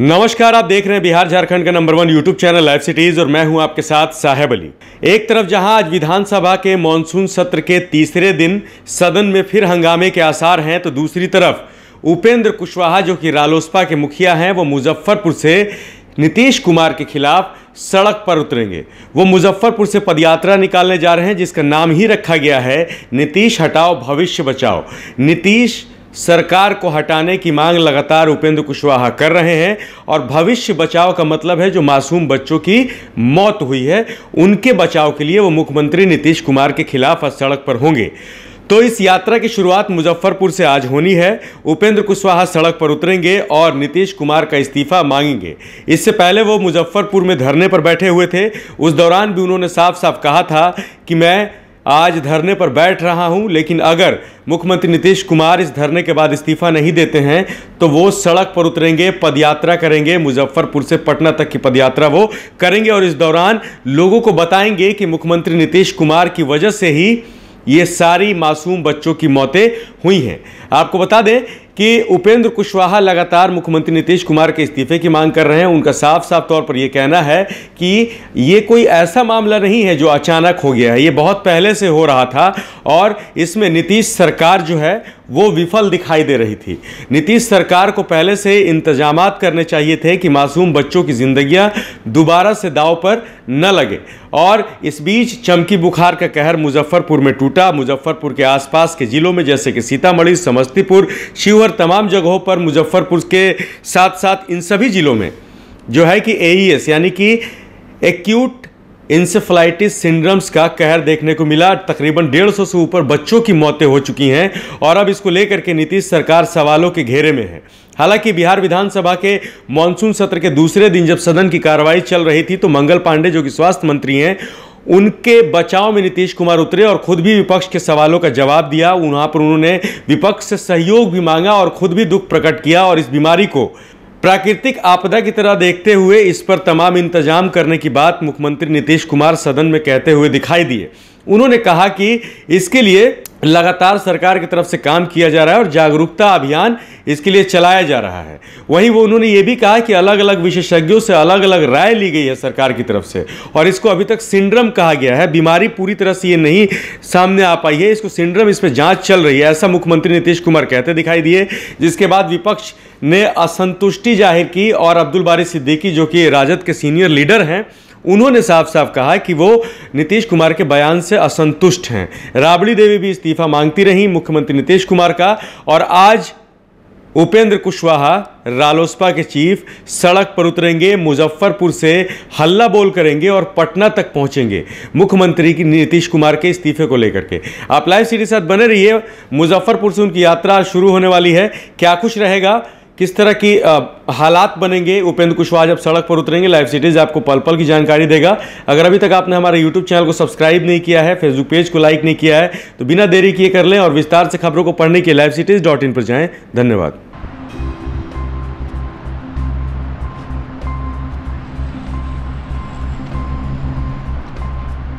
नमस्कार आप देख रहे हैं बिहार झारखंड का number one YouTube channel live cities और मैं हूं आपके साथ साहेब अली एक तरफ जहां आज विधानसभा के मानसून सत्र के तीसरे दिन सदन में फिर हंगामे के आसार हैं तो दूसरी तरफ उपेंद्र कुशवाहा जो कि रालोसपा के मुखिया हैं वो मुजफ्फरपुर से नीतीश कुमार के खिलाफ सड़क पर उतरेंगे वो मुजफ्फरपुर से पदयात्रा निकालने जा रहे हैं जिसका नाम ही रखा गया है नीतीश हटाओ भविष्य बचाओ नीतीश सरकार को हटाने की मांग लगातार उपेंद्र कुशवाहा कर रहे हैं और भविष्य बचाव का मतलब है जो मासूम बच्चों की मौत हुई है उनके बचाव के लिए वो मुख्यमंत्री नीतीश कुमार के खिलाफ आज सड़क पर होंगे तो इस यात्रा की शुरुआत मुजफ्फरपुर से आज होनी है उपेंद्र कुशवाहा सड़क पर उतरेंगे और नीतीश कुमार का इस्तीफा मांगेंगे इससे पहले वो मुजफ्फरपुर में धरने पर बैठे हुए थे उस दौरान भी उन्होंने साफ साफ कहा था कि मैं आज धरने पर बैठ रहा हूं लेकिन अगर मुख्यमंत्री नीतीश कुमार इस धरने के बाद इस्तीफा नहीं देते हैं तो वो सड़क पर उतरेंगे पदयात्रा करेंगे मुजफ्फरपुर से पटना तक की पदयात्रा वो करेंगे और इस दौरान लोगों को बताएंगे कि मुख्यमंत्री नीतीश कुमार की वजह से ही ये सारी मासूम बच्चों की मौतें हुई हैं आपको बता दें कि उपेंद्र कुशवाहा लगातार मुख्यमंत्री नीतीश कुमार के इस्तीफे की मांग कर रहे हैं उनका साफ साफ तौर पर यह कहना है कि ये कोई ऐसा मामला नहीं है जो अचानक हो गया है ये बहुत पहले से हो रहा था और इसमें नीतीश सरकार जो है वो विफल दिखाई दे रही थी नीतीश सरकार को पहले से इंतजाम करने चाहिए थे कि मासूम बच्चों की जिंदगियां दोबारा से दाव पर न लगे और इस बीच चमकी बुखार का कहर मुजफ्फरपुर में टूटा मुजफ्फरपुर के आसपास के ज़िलों में जैसे कि सीतामढ़ी समस्तीपुर शिवहर तमाम जगहों पर मुजफ्फरपुर के साथ साथ इन सभी ज़िलों में जो है कि ए e यानी कि एक्यूट इंसेफ्लाइटिस सिंड्रम्स का कहर देखने को मिला तकरीबन डेढ़ सौ से ऊपर बच्चों की मौतें हो चुकी हैं और अब इसको लेकर के नीतीश सरकार सवालों के घेरे में है हालांकि बिहार विधानसभा के मानसून सत्र के दूसरे दिन जब सदन की कार्रवाई चल रही थी तो मंगल पांडे जो कि स्वास्थ्य मंत्री हैं उनके बचाव में नीतीश कुमार उतरे और खुद भी विपक्ष के सवालों का जवाब दिया वहाँ पर उन्होंने विपक्ष से सहयोग भी मांगा और खुद भी दुख प्रकट किया और इस बीमारी को प्राकृतिक आपदा की तरह देखते हुए इस पर तमाम इंतजाम करने की बात मुख्यमंत्री नीतीश कुमार सदन में कहते हुए दिखाई दिए उन्होंने कहा कि इसके लिए लगातार सरकार की तरफ से काम किया जा रहा है और जागरूकता अभियान इसके लिए चलाया जा रहा है वहीं वो उन्होंने ये भी कहा कि अलग अलग विशेषज्ञों से अलग अलग राय ली गई है सरकार की तरफ से और इसको अभी तक सिंड्रम कहा गया है बीमारी पूरी तरह से ये नहीं सामने आ पाई है इसको सिंड्रम इस पर जाँच चल रही है ऐसा मुख्यमंत्री नीतीश कुमार कहते दिखाई दिए जिसके बाद विपक्ष ने असंतुष्टि जाहिर की और अब्दुल बारी सिद्दीकी जो कि राजद के सीनियर लीडर हैं उन्होंने साफ साफ कहा कि वो नीतीश कुमार के बयान से असंतुष्ट हैं राबड़ी देवी भी इस्तीफा मांगती रहीं मुख्यमंत्री नीतीश कुमार का और आज उपेंद्र कुशवाहा रालोसपा के चीफ सड़क पर उतरेंगे मुजफ्फरपुर से हल्ला बोल करेंगे और पटना तक पहुंचेंगे मुख्यमंत्री की नीतीश कुमार के इस्तीफे को लेकर के आप लाइव सीरीज साथ बने रहिए मुजफ्फरपुर से उनकी यात्रा शुरू होने वाली है क्या कुछ रहेगा किस तरह की हालात बनेंगे उपेंद्र कुशवाहा जब सड़क पर उतरेंगे लाइव सिटीज आपको पल पल की जानकारी देगा अगर अभी तक आपने हमारे यूट्यूब चैनल को सब्सक्राइब नहीं किया है फेसबुक पेज को लाइक नहीं किया है तो बिना देरी किए कर लें और विस्तार से खबरों को पढ़ने के लिए लाइव सिटीज डॉट इन पर जाएँ धन्यवाद